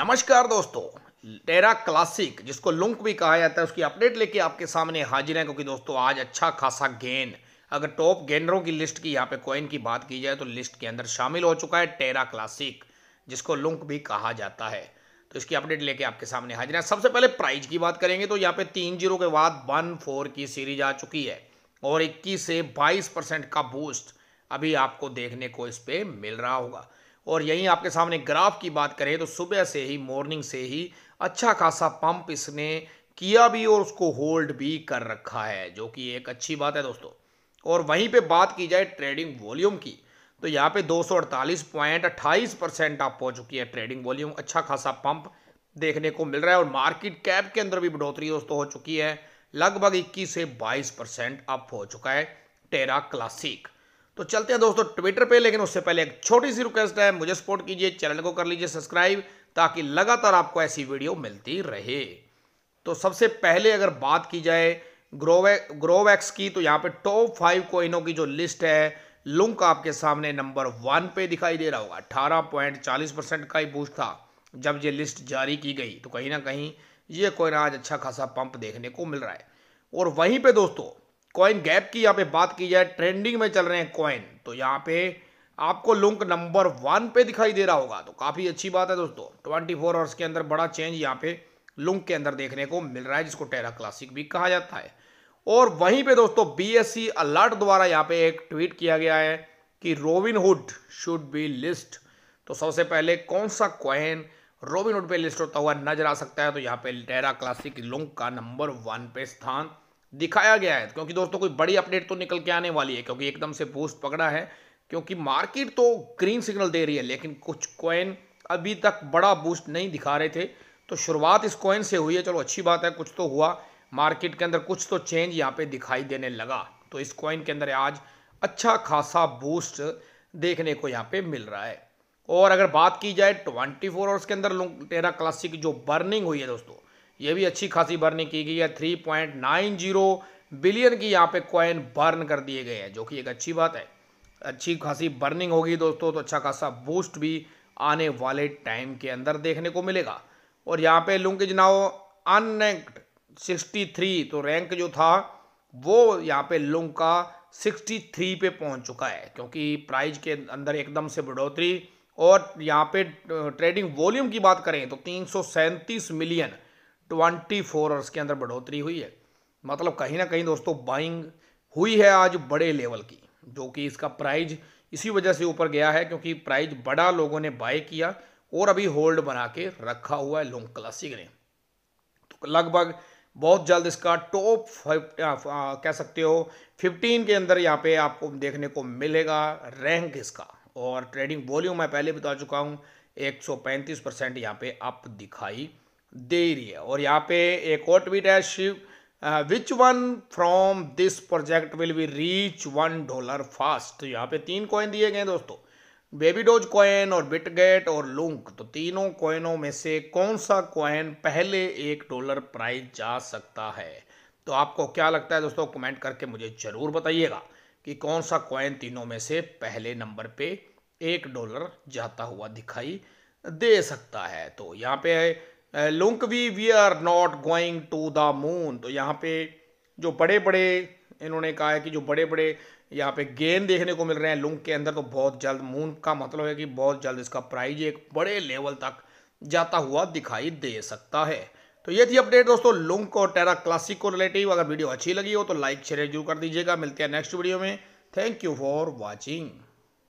नमस्कार दोस्तों टेरा क्लासिक जिसको लुंक भी कहा जाता है उसकी अपडेट लेके आपके सामने हाजिर है क्योंकि दोस्तों आज अच्छा खासा गेन अगर टॉप गेनरों की लिस्ट की यहाँ पे कॉइन की बात की जाए तो लिस्ट के अंदर शामिल हो चुका है टेरा क्लासिक जिसको लुंक भी कहा जाता है तो इसकी अपडेट लेके आपके सामने हाजिर है सबसे पहले प्राइज की बात करेंगे तो यहाँ पे तीन जीरो के बाद वन फोर की सीरीज आ चुकी है और इक्कीस से बाईस परसेंट का बूस्ट अभी आपको देखने को इस पर मिल रहा होगा और यहीं आपके सामने ग्राफ की बात करें तो सुबह से ही मॉर्निंग से ही अच्छा खासा पंप इसने किया भी और उसको होल्ड भी कर रखा है जो कि एक अच्छी बात है दोस्तों और वहीं पे बात की जाए ट्रेडिंग वॉल्यूम की तो यहाँ पे 248 पॉइंट अट्ठाईस परसेंट आप पहुँच चुकी है ट्रेडिंग वॉल्यूम अच्छा खासा पंप देखने को मिल रहा है और मार्केट कैप के अंदर भी बढ़ोतरी दोस्तों हो चुकी है लगभग इक्कीस से बाईस परसेंट अप हो चुका है टेरा क्लासिक तो चलते हैं दोस्तों ट्विटर पे लेकिन उससे पहले एक छोटी सी रिक्वेस्ट है मुझे सपोर्ट कीजिए चैनल को कर लीजिए सब्सक्राइब ताकि लगातार आपको ऐसी वीडियो मिलती रहे तो सबसे पहले अगर बात की जाए ग्रोवे ग्रोवैक्स की तो यहाँ पे टॉप फाइव कोइनों की जो लिस्ट है लुंक आपके सामने नंबर वन पे दिखाई दे रहा होगा अठारह पॉइंट चालीस परसेंट का ही बूस्ट था जब ये लिस्ट जारी की गई तो कहीं ना कहीं ये कोइन आज अच्छा खासा पंप देखने को मिल रहा है और वहीं पे दोस्तों कॉइन गैप की यहाँ पे बात की जाए ट्रेंडिंग में चल रहे हैं कॉइन तो यहाँ पे आपको लुंक नंबर वन पे दिखाई दे रहा होगा तो काफ़ी अच्छी बात है दोस्तों ट्वेंटी फोर आवर्स के अंदर बड़ा चेंज यहाँ पे लुंक के अंदर देखने को मिल रहा है जिसको टेरा क्लासिक भी कहा जाता है और वहीं पे दोस्तों बीएससी अलर्ट e द्वारा यहाँ पे एक ट्वीट किया गया है कि Robin Hood should be list तो सबसे पहले कौन सा कॉइन रोबिनहुड पे लिस्ट होता हुआ नजर आ सकता है तो यहाँ पे टेरा क्लासिक लुंक का नंबर वन पे स्थान दिखाया गया है क्योंकि दोस्तों कोई बड़ी अपडेट तो निकल के आने वाली है क्योंकि एकदम से बूस्ट पकड़ा है क्योंकि मार्केट तो ग्रीन सिग्नल दे रही है लेकिन कुछ कॉइन अभी तक बड़ा बूस्ट नहीं दिखा रहे थे तो शुरुआत इस कॉइन से हुई है चलो अच्छी बात है कुछ तो हुआ मार्केट के अंदर कुछ तो चेंज यहाँ पे दिखाई देने लगा तो इस कॉइन के अंदर आज अच्छा खासा बूस्ट देखने को यहाँ पे मिल रहा है और अगर बात की जाए 24 फोर आवर्स के अंदर टेरा क्लासिक जो बर्निंग हुई है दोस्तों ये भी अच्छी खासी बर्निंग की गई है three point nine zero billion की यहाँ पे कॉइन बर्न कर दिए गए हैं जो कि एक अच्छी बात है अच्छी खासी बर्निंग होगी दोस्तों तो अच्छा खासा बूस्ट भी आने वाले टाइम के अंदर देखने को मिलेगा और यहाँ पे लुंग जनाओ अनरैंक्ड थ्री तो रैंक जो था वो यहाँ पे लुंग का 63 पे पहुँच चुका है क्योंकि प्राइज के अंदर एकदम से बढ़ोतरी और यहाँ पे ट्रेडिंग वॉल्यूम की बात करें तो तीन मिलियन ट्वेंटी फोर आवर्स के अंदर बढ़ोतरी हुई है मतलब कहीं ना कहीं दोस्तों बाइंग हुई है आज बड़े लेवल की जो कि इसका प्राइज इसी वजह से ऊपर गया है क्योंकि प्राइज बड़ा लोगों ने बाय किया और अभी होल्ड बना के रखा हुआ है लॉन्ग क्लासिक ने तो लगभग बहुत जल्द इसका टॉप कह सकते हो फिफ्टीन के अंदर यहाँ पे आपको देखने को मिलेगा रैंक इसका और ट्रेडिंग वॉल्यूम मैं पहले बता चुका हूँ 135 परसेंट यहाँ पे अप दिखाई दे रही है और यहाँ पे एक और ट्वीट है SHIB which one from this project will be reach one dollar fast यहाँ पे तीन कॉइन दिए गए दोस्तों बेबी डोज कॉइन और बिटगेट और लुंक तो तीनों कॉइनों में से कौन सा कॉइन पहले एक डॉलर प्राइस जा सकता है तो आपको क्या लगता है दोस्तों कमेंट करके मुझे ज़रूर बताइएगा कि कौन सा कॉइन तीनों में से पहले नंबर पे एक डॉलर जाता हुआ दिखाई दे सकता है तो यहाँ पे LUNC we we are not going to the moon तो यहाँ पे जो बड़े बड़े इन्होंने कहा है कि जो बड़े बड़े यहाँ पे गेन देखने को मिल रहे हैं लुंक के अंदर तो बहुत जल्द मून का मतलब है कि बहुत जल्द इसका प्राइज एक बड़े लेवल तक जाता हुआ दिखाई दे सकता है तो ये थी अपडेट दोस्तों लुंक और टेरा क्लासिक को रिलेटिव अगर वीडियो अच्छी लगी हो तो लाइक शेयर जरूर कर दीजिएगा मिलते हैं नेक्स्ट वीडियो में थैंक यू फॉर वॉचिंग